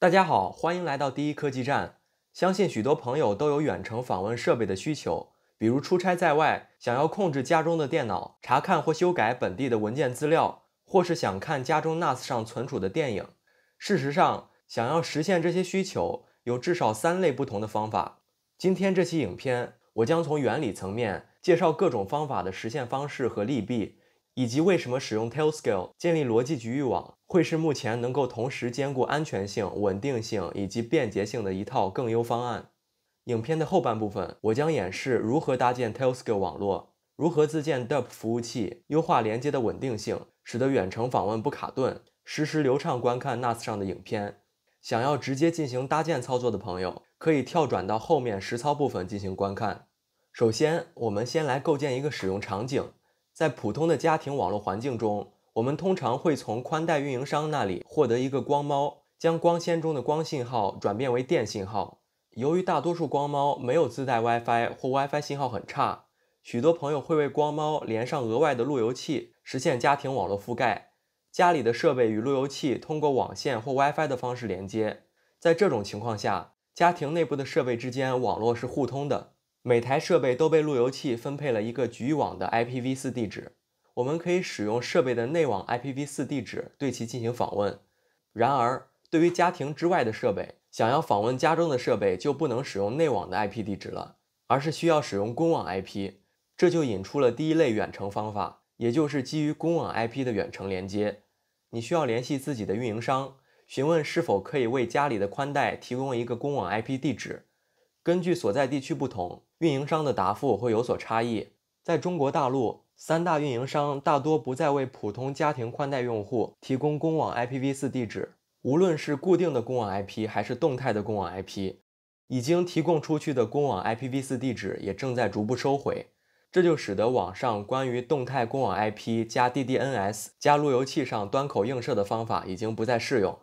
大家好，欢迎来到第一科技站。相信许多朋友都有远程访问设备的需求，比如出差在外想要控制家中的电脑，查看或修改本地的文件资料，或是想看家中 NAS 上存储的电影。事实上，想要实现这些需求，有至少三类不同的方法。今天这期影片，我将从原理层面介绍各种方法的实现方式和利弊，以及为什么使用 Tailscale 建立逻辑局域网。会是目前能够同时兼顾安全性、稳定性以及便捷性的一套更优方案。影片的后半部分，我将演示如何搭建 t e l s c i l e 网络，如何自建 d u p 服务器，优化连接的稳定性，使得远程访问不卡顿，实时流畅观看 NAS 上的影片。想要直接进行搭建操作的朋友，可以跳转到后面实操部分进行观看。首先，我们先来构建一个使用场景，在普通的家庭网络环境中。我们通常会从宽带运营商那里获得一个光猫，将光纤中的光信号转变为电信号。由于大多数光猫没有自带 WiFi 或 WiFi 信号很差，许多朋友会为光猫连上额外的路由器，实现家庭网络覆盖。家里的设备与路由器通过网线或 WiFi 的方式连接。在这种情况下，家庭内部的设备之间网络是互通的，每台设备都被路由器分配了一个局域网的 IPv4 地址。我们可以使用设备的内网 IPV4 地址对其进行访问。然而，对于家庭之外的设备，想要访问家中的设备就不能使用内网的 IP 地址了，而是需要使用公网 IP。这就引出了第一类远程方法，也就是基于公网 IP 的远程连接。你需要联系自己的运营商，询问是否可以为家里的宽带提供一个公网 IP 地址。根据所在地区不同，运营商的答复会有所差异。在中国大陆。三大运营商大多不再为普通家庭宽带用户提供公网 IPv4 地址，无论是固定的公网 IP 还是动态的公网 IP，已经提供出去的公网 IPv4 地址也正在逐步收回。这就使得网上关于动态公网 IP 加 DDNS 加路由器上端口映射的方法已经不再适用。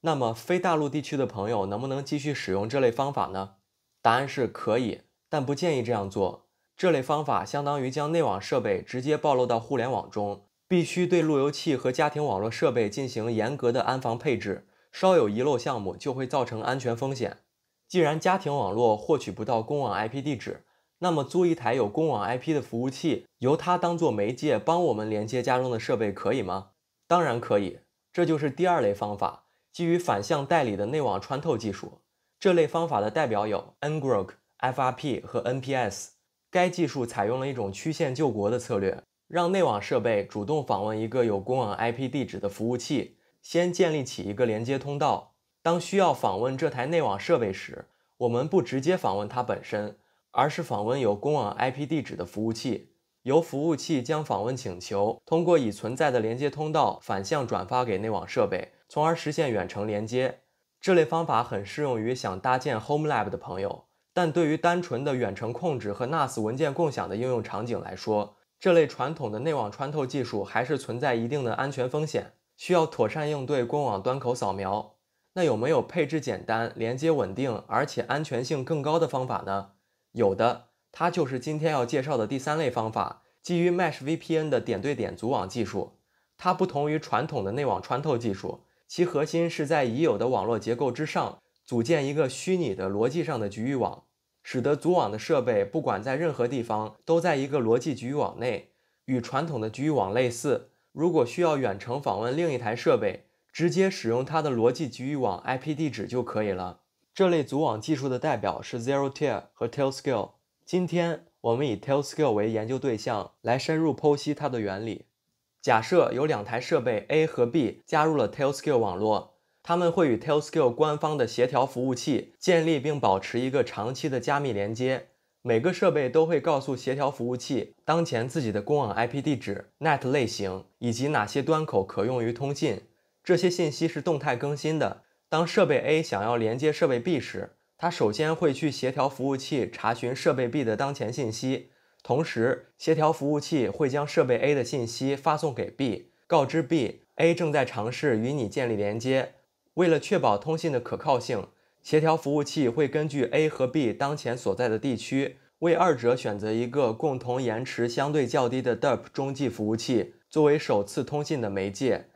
那么，非大陆地区的朋友能不能继续使用这类方法呢？答案是可以，但不建议这样做。这类方法相当于将内网设备直接暴露到互联网中，必须对路由器和家庭网络设备进行严格的安防配置，稍有遗漏项目就会造成安全风险。既然家庭网络获取不到公网 IP 地址，那么租一台有公网 IP 的服务器，由它当做媒介帮我们连接家中的设备，可以吗？当然可以，这就是第二类方法，基于反向代理的内网穿透技术。这类方法的代表有 Ngrok、FRP 和 NPS。该技术采用了一种曲线救国的策略，让内网设备主动访问一个有公网 IP 地址的服务器，先建立起一个连接通道。当需要访问这台内网设备时，我们不直接访问它本身，而是访问有公网 IP 地址的服务器，由服务器将访问请求通过已存在的连接通道反向转发给内网设备，从而实现远程连接。这类方法很适用于想搭建 Home Lab 的朋友。但对于单纯的远程控制和 NAS 文件共享的应用场景来说，这类传统的内网穿透技术还是存在一定的安全风险，需要妥善应对公网端口扫描。那有没有配置简单、连接稳定而且安全性更高的方法呢？有的，它就是今天要介绍的第三类方法——基于 Mesh VPN 的点对点组网技术。它不同于传统的内网穿透技术，其核心是在已有的网络结构之上。组建一个虚拟的逻辑上的局域网，使得组网的设备不管在任何地方都在一个逻辑局域网内，与传统的局域网类似。如果需要远程访问另一台设备，直接使用它的逻辑局域网 IP 地址就可以了。这类组网技术的代表是 ZeroTier 和 t e l l s c a l e 今天我们以 t e l s c a l e 为研究对象，来深入剖析它的原理。假设有两台设备 A 和 B 加入了 t e l s c a l e 网络。他们会与 Teleskile 官方的协调服务器建立并保持一个长期的加密连接。每个设备都会告诉协调服务器当前自己的公网 IP 地址、Net 类型以及哪些端口可用于通信。这些信息是动态更新的。当设备 A 想要连接设备 B 时，它首先会去协调服务器查询设备 B 的当前信息，同时协调服务器会将设备 A 的信息发送给 B，告知 B A 正在尝试与你建立连接。为了确保通信的可靠性，协调服务器会根据 A 和 B 当前所在的地区，为二者选择一个共同延迟相对较低的 d r p 中继服务器作为首次通信的媒介。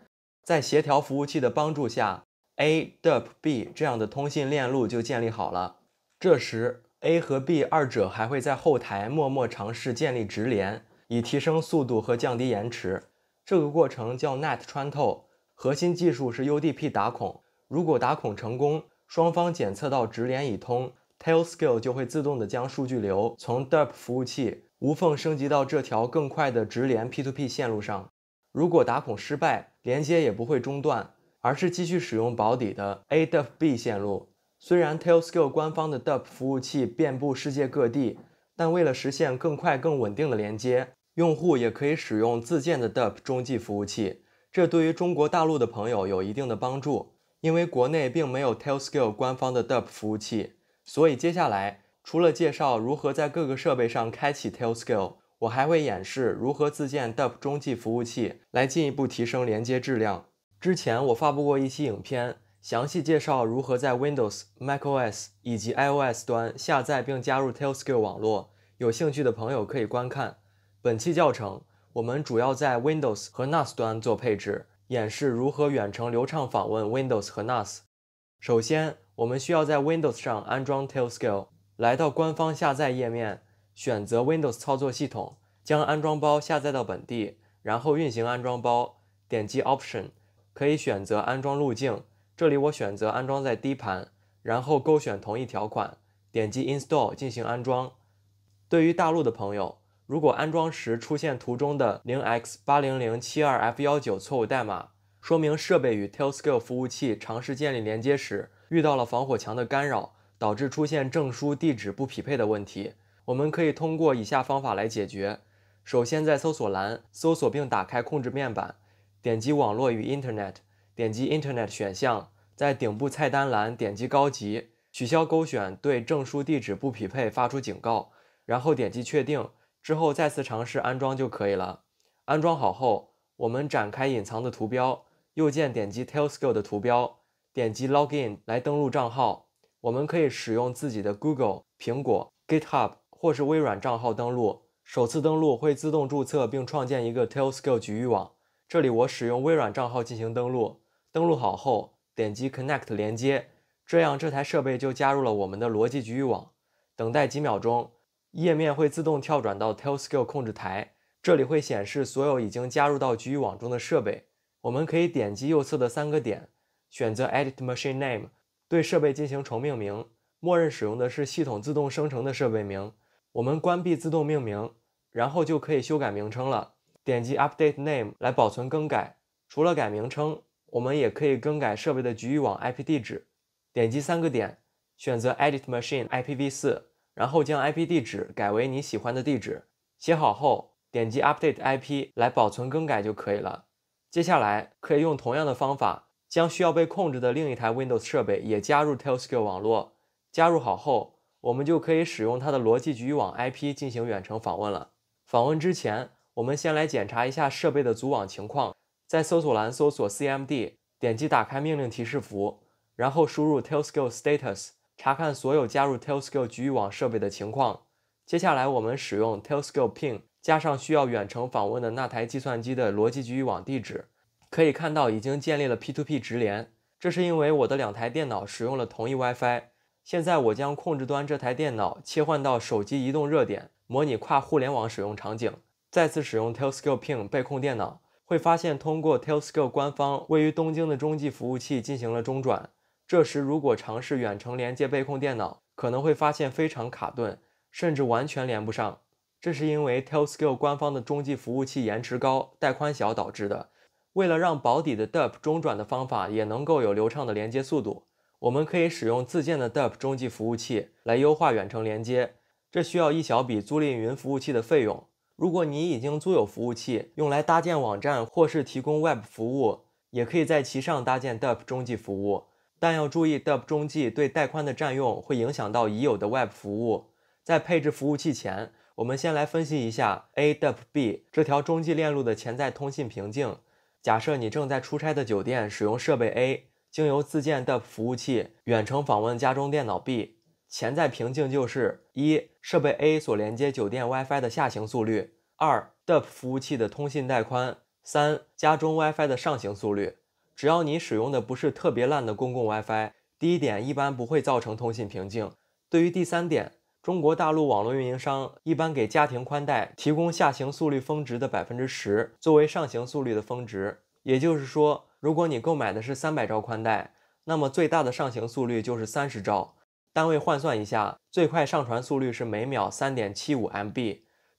在协调服务器的帮助下 a d r p b 这样的通信链路就建立好了。这时，A 和 B 二者还会在后台默默尝试建立直连，以提升速度和降低延迟。这个过程叫 Net 穿透，核心技术是 UDP 打孔。如果打孔成功，双方检测到直连已通，Tail Scale 就会自动的将数据流从 d u p 服务器无缝升级到这条更快的直连 P2P 线路上。如果打孔失败，连接也不会中断，而是继续使用保底的 A d r p B 线路。虽然 Tail Scale 官方的 d u p 服务器遍布世界各地，但为了实现更快更稳定的连接，用户也可以使用自建的 d u p 中继服务器，这对于中国大陆的朋友有一定的帮助。因为国内并没有 TailScale 官方的 Dub 服务器，所以接下来除了介绍如何在各个设备上开启 TailScale，我还会演示如何自建 Dub 中继服务器，来进一步提升连接质量。之前我发布过一期影片，详细介绍如何在 Windows、macOS 以及 iOS 端下载并加入 TailScale 网络，有兴趣的朋友可以观看。本期教程，我们主要在 Windows 和 NAS 端做配置。演示如何远程流畅访问 Windows 和 NAS。首先，我们需要在 Windows 上安装 TailScale。来到官方下载页面，选择 Windows 操作系统，将安装包下载到本地，然后运行安装包。点击 Option，可以选择安装路径，这里我选择安装在 D 盘，然后勾选同一条款，点击 Install 进行安装。对于大陆的朋友。如果安装时出现图中的零 x 八零零七二 f 幺九错误代码，说明设备与 t e l s c i l e 服务器尝试建立连接时遇到了防火墙的干扰，导致出现证书地址不匹配的问题。我们可以通过以下方法来解决：首先，在搜索栏搜索并打开控制面板，点击网络与 Internet，点击 Internet 选项，在顶部菜单栏点击高级，取消勾选对证书地址不匹配发出警告，然后点击确定。之后再次尝试安装就可以了。安装好后，我们展开隐藏的图标，右键点击 TailScale 的图标，点击 Login 来登录账号。我们可以使用自己的 Google、苹果、GitHub 或是微软账号登录。首次登录会自动注册并创建一个 TailScale 局域网。这里我使用微软账号进行登录。登录好后，点击 Connect 连接，这样这台设备就加入了我们的逻辑局域网。等待几秒钟。页面会自动跳转到 t e l s c a l e 控制台，这里会显示所有已经加入到局域网中的设备。我们可以点击右侧的三个点，选择 Edit Machine Name，对设备进行重命名。默认使用的是系统自动生成的设备名，我们关闭自动命名，然后就可以修改名称了。点击 Update Name 来保存更改。除了改名称，我们也可以更改设备的局域网 IP 地址。点击三个点，选择 Edit Machine IPv4。然后将 IP 地址改为你喜欢的地址，写好后点击 Update IP 来保存更改就可以了。接下来可以用同样的方法将需要被控制的另一台 Windows 设备也加入 t e l l s c a l e 网络。加入好后，我们就可以使用它的逻辑局域网 IP 进行远程访问了。访问之前，我们先来检查一下设备的组网情况。在搜索栏搜索 CMD，点击打开命令提示符，然后输入 t e l l s c a l e Status。查看所有加入 t e l s c o p e 局域网设备的情况。接下来，我们使用 t e l s c o e Ping 加上需要远程访问的那台计算机的逻辑局域网地址，可以看到已经建立了 P2P 直连。这是因为我的两台电脑使用了同一 WiFi。现在，我将控制端这台电脑切换到手机移动热点，模拟跨互联网使用场景。再次使用 t e l s c o e Ping 被控电脑，会发现通过 t e l s c o l e 官方位于东京的中继服务器进行了中转。这时，如果尝试远程连接被控电脑，可能会发现非常卡顿，甚至完全连不上。这是因为 t e l s k i l l 官方的中继服务器延迟高、带宽小导致的。为了让保底的 d u p 中转的方法也能够有流畅的连接速度，我们可以使用自建的 d u p 中继服务器来优化远程连接。这需要一小笔租赁云服务器的费用。如果你已经租有服务器用来搭建网站或是提供 Web 服务，也可以在其上搭建 d u p 中继服务。但要注意，Dub 中继对带宽的占用会影响到已有的 Web 服务。在配置服务器前，我们先来分析一下 A Dub B 这条中继链路的潜在通信瓶颈。假设你正在出差的酒店使用设备 A，经由自建 Dub 服务器远程访问家中电脑 B，潜在瓶颈就是：一、设备 A 所连接酒店 WiFi 的下行速率；二、Dub 服务器的通信带宽；三、家中 WiFi 的上行速率。只要你使用的不是特别烂的公共 WiFi，第一点一般不会造成通信瓶颈。对于第三点，中国大陆网络运营商一般给家庭宽带提供下行速率峰值的百分之十作为上行速率的峰值，也就是说，如果你购买的是三百兆宽带，那么最大的上行速率就是三十兆。单位换算一下，最快上传速率是每秒三点七五 MB。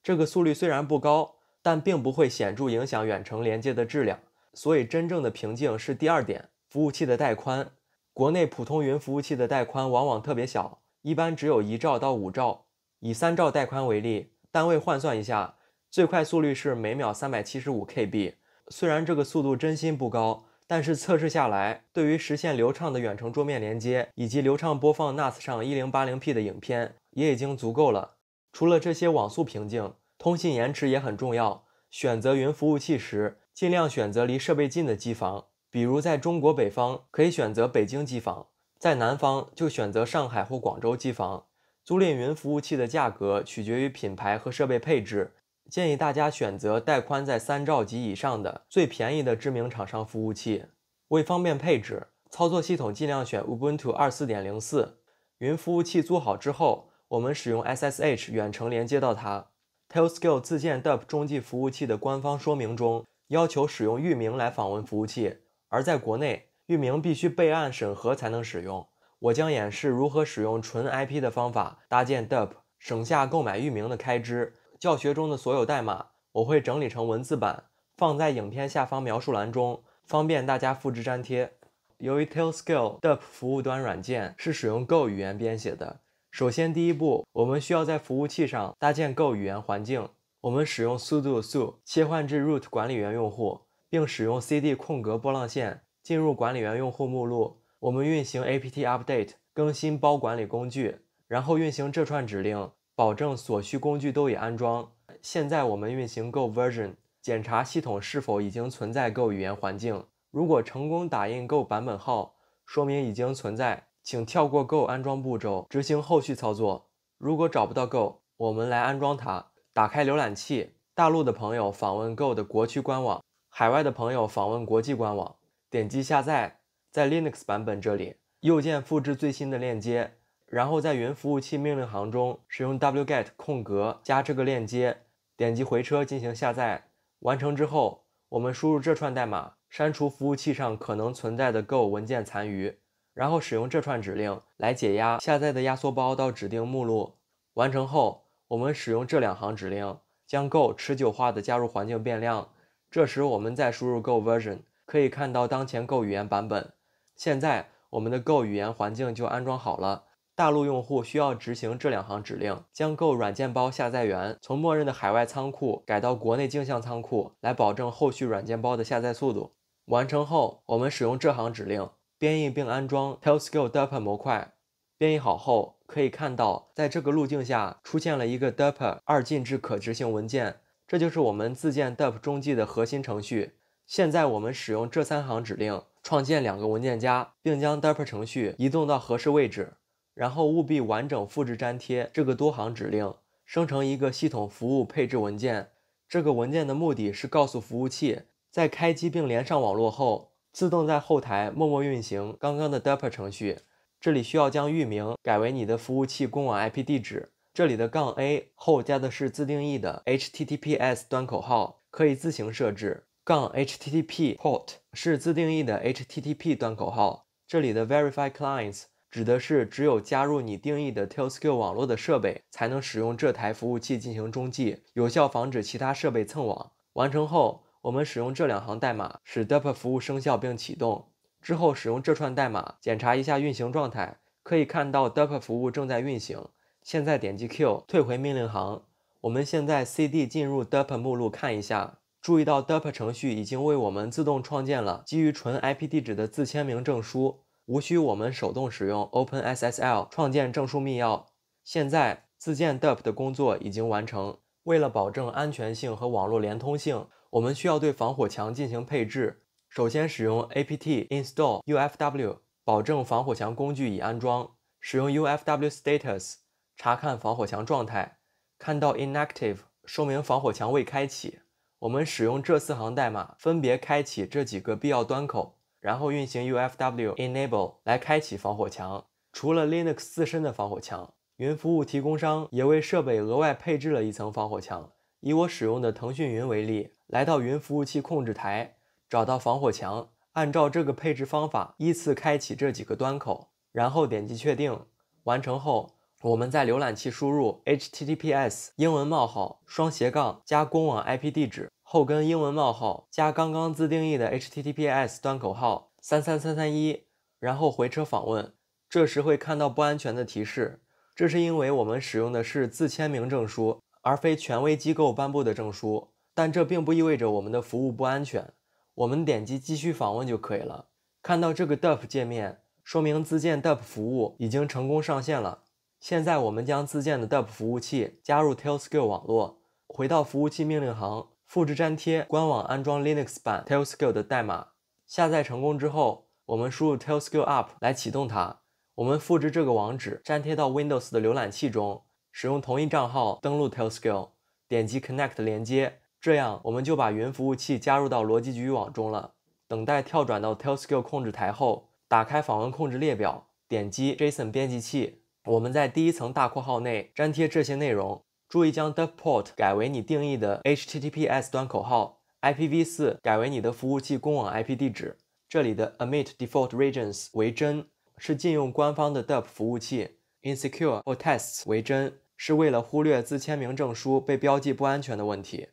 这个速率虽然不高，但并不会显著影响远程连接的质量。所以，真正的瓶颈是第二点，服务器的带宽。国内普通云服务器的带宽往往特别小，一般只有一兆到五兆。以三兆带宽为例，单位换算一下，最快速率是每秒三百七十五 KB。虽然这个速度真心不高，但是测试下来，对于实现流畅的远程桌面连接以及流畅播放 NAS 上一零八零 P 的影片，也已经足够了。除了这些网速瓶颈，通信延迟也很重要。选择云服务器时，尽量选择离设备近的机房，比如在中国北方可以选择北京机房，在南方就选择上海或广州机房。租赁云服务器的价格取决于品牌和设备配置，建议大家选择带宽在三兆及以上的最便宜的知名厂商服务器。为方便配置，操作系统尽量选 Ubuntu 二四点零四。云服务器租好之后，我们使用 SSH 远程连接到它。Telescale 自建 Dub 中继服务器的官方说明中。要求使用域名来访问服务器，而在国内，域名必须备案审核才能使用。我将演示如何使用纯 IP 的方法搭建 d u p 省下购买域名的开支。教学中的所有代码，我会整理成文字版，放在影片下方描述栏中，方便大家复制粘贴。由于 Tailscale d u p 服务端软件是使用 Go 语言编写的，首先第一步，我们需要在服务器上搭建 Go 语言环境。我们使用 sudo su 切换至 root 管理员用户，并使用 cd 空格波浪线进入管理员用户目录。我们运行 apt update 更新包管理工具，然后运行这串指令，保证所需工具都已安装。现在我们运行 go version 检查系统是否已经存在 go 语言环境。如果成功打印 go 版本号，说明已经存在，请跳过 go 安装步骤，执行后续操作。如果找不到 go，我们来安装它。打开浏览器，大陆的朋友访问 Go 的国区官网，海外的朋友访问国际官网，点击下载，在 Linux 版本这里右键复制最新的链接，然后在云服务器命令行中使用 wget 空格加这个链接，点击回车进行下载。完成之后，我们输入这串代码，删除服务器上可能存在的 Go 文件残余，然后使用这串指令来解压下载的压缩包到指定目录。完成后。我们使用这两行指令将 Go 持久化的加入环境变量。这时，我们再输入 go version，可以看到当前 Go 语言版本。现在，我们的 Go 语言环境就安装好了。大陆用户需要执行这两行指令，将 Go 软件包下载源从默认的海外仓库改到国内镜像仓库，来保证后续软件包的下载速度。完成后，我们使用这行指令编译并安装 t e l e s c o p e d e p 模块。编译好后，可以看到在这个路径下出现了一个 d e p e r 二进制可执行文件，这就是我们自建 d e p e r 中继的核心程序。现在我们使用这三行指令创建两个文件夹，并将 d e p e r 程序移动到合适位置，然后务必完整复制粘贴这个多行指令，生成一个系统服务配置文件。这个文件的目的是告诉服务器，在开机并连上网络后，自动在后台默默运行刚刚的 d e p e r 程序。这里需要将域名改为你的服务器公网 IP 地址，这里的杠 a 后加的是自定义的 HTTPS 端口号，可以自行设置。杠 HTTP port 是自定义的 HTTP 端口号，这里的 Verify Clients 指的是只有加入你定义的 t e l s k i l l 网络的设备才能使用这台服务器进行中继，有效防止其他设备蹭网。完成后，我们使用这两行代码使 d o p k e r 服务生效并启动。之后使用这串代码检查一下运行状态，可以看到 d o p k e r 服务正在运行。现在点击 q 退回命令行。我们现在 cd 进入 d o p k e r 目录看一下，注意到 d o p k e r 程序已经为我们自动创建了基于纯 IP 地址的自签名证书，无需我们手动使用 OpenSSL 创建证书密钥。现在自建 d o p e 的工作已经完成。为了保证安全性和网络连通性，我们需要对防火墙进行配置。首先使用 apt install ufw，保证防火墙工具已安装。使用 ufw status 查看防火墙状态，看到 inactive，说明防火墙未开启。我们使用这四行代码分别开启这几个必要端口，然后运行 ufw enable 来开启防火墙。除了 Linux 自身的防火墙，云服务提供商也为设备额外配置了一层防火墙。以我使用的腾讯云为例，来到云服务器控制台。找到防火墙，按照这个配置方法依次开启这几个端口，然后点击确定。完成后，我们在浏览器输入 https 英文冒号双斜杠加公网 IP 地址后跟英文冒号加刚刚自定义的 HTTPS 端口号三三三三一，然后回车访问。这时会看到不安全的提示，这是因为我们使用的是自签名证书，而非权威机构颁布的证书。但这并不意味着我们的服务不安全。我们点击继续访问就可以了。看到这个 DUP 界面，说明自建 DUP 服务已经成功上线了。现在我们将自建的 DUP 服务器加入 t e l s c i l e 网络。回到服务器命令行，复制粘贴官网安装 Linux 版 t e l s c i l e 的代码。下载成功之后，我们输入 t e l s c i l e up 来启动它。我们复制这个网址，粘贴到 Windows 的浏览器中，使用同一账号登录 t e l s c i l e 点击 Connect 连接。这样，我们就把云服务器加入到逻辑局域网中了。等待跳转到 t e l s c a l e 控制台后，打开访问控制列表，点击 JSON 编辑器。我们在第一层大括号内粘贴这些内容，注意将 Dub Port 改为你定义的 HTTPS 端口号，IPv4 改为你的服务器公网 IP 地址。这里的 e m i t default regions 为真，是禁用官方的 Dub 服务器；insecure or tests 为真，是为了忽略自签名证书被标记不安全的问题。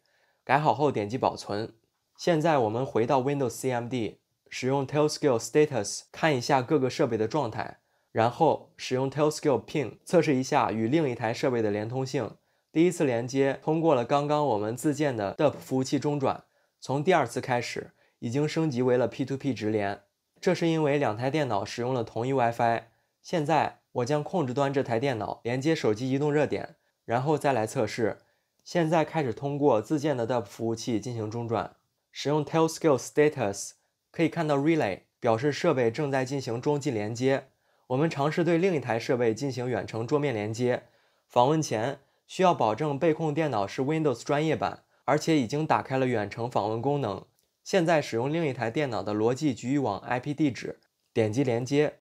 改好后点击保存。现在我们回到 Windows CMD，使用 tailscale status 看一下各个设备的状态，然后使用 tailscale ping 测试一下与另一台设备的连通性。第一次连接通过了刚刚我们自建的 Dub 服务器中转，从第二次开始已经升级为了 P2P 直连，这是因为两台电脑使用了同一 WiFi。现在我将控制端这台电脑连接手机移动热点，然后再来测试。现在开始通过自建的 Dub 服务器进行中转。使用 tail scale status 可以看到 relay 表示设备正在进行中继连接。我们尝试对另一台设备进行远程桌面连接。访问前需要保证被控电脑是 Windows 专业版，而且已经打开了远程访问功能。现在使用另一台电脑的逻辑局域网 IP 地址，点击连接，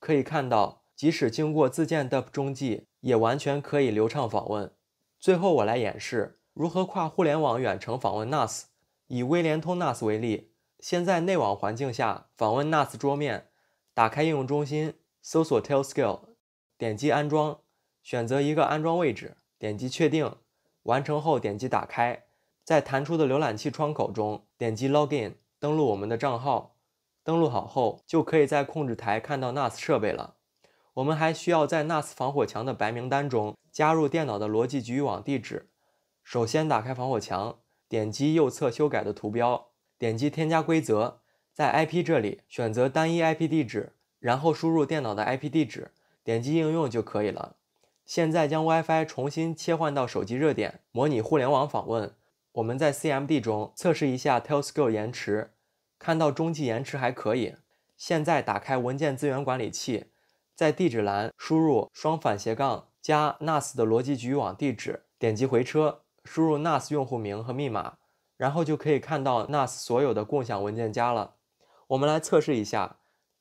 可以看到即使经过自建的 d u 中继，也完全可以流畅访问。最后，我来演示如何跨互联网远程访问 NAS。以微联通 NAS 为例，先在内网环境下访问 NAS 桌面，打开应用中心，搜索 t e l e s c a l e 点击安装，选择一个安装位置，点击确定，完成后点击打开，在弹出的浏览器窗口中点击 Login 登录我们的账号，登录好后就可以在控制台看到 NAS 设备了。我们还需要在 NAS 防火墙的白名单中加入电脑的逻辑局域网地址。首先打开防火墙，点击右侧修改的图标，点击添加规则，在 IP 这里选择单一 IP 地址，然后输入电脑的 IP 地址，点击应用就可以了。现在将 WiFi 重新切换到手机热点，模拟互联网访问。我们在 CMD 中测试一下 t e l s n e 延迟，看到中继延迟还可以。现在打开文件资源管理器。在地址栏输入双反斜杠加 NAS 的逻辑局域网地址，点击回车，输入 NAS 用户名和密码，然后就可以看到 NAS 所有的共享文件夹了。我们来测试一下，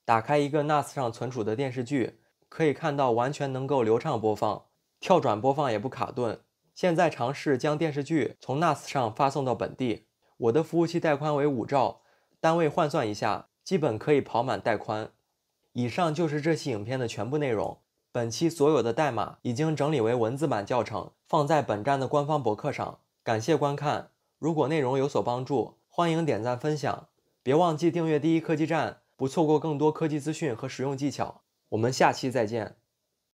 打开一个 NAS 上存储的电视剧，可以看到完全能够流畅播放，跳转播放也不卡顿。现在尝试将电视剧从 NAS 上发送到本地，我的服务器带宽为五兆，单位换算一下，基本可以跑满带宽。以上就是这期影片的全部内容。本期所有的代码已经整理为文字版教程，放在本站的官方博客上。感谢观看！如果内容有所帮助，欢迎点赞分享。别忘记订阅第一科技站，不错过更多科技资讯和实用技巧。我们下期再见。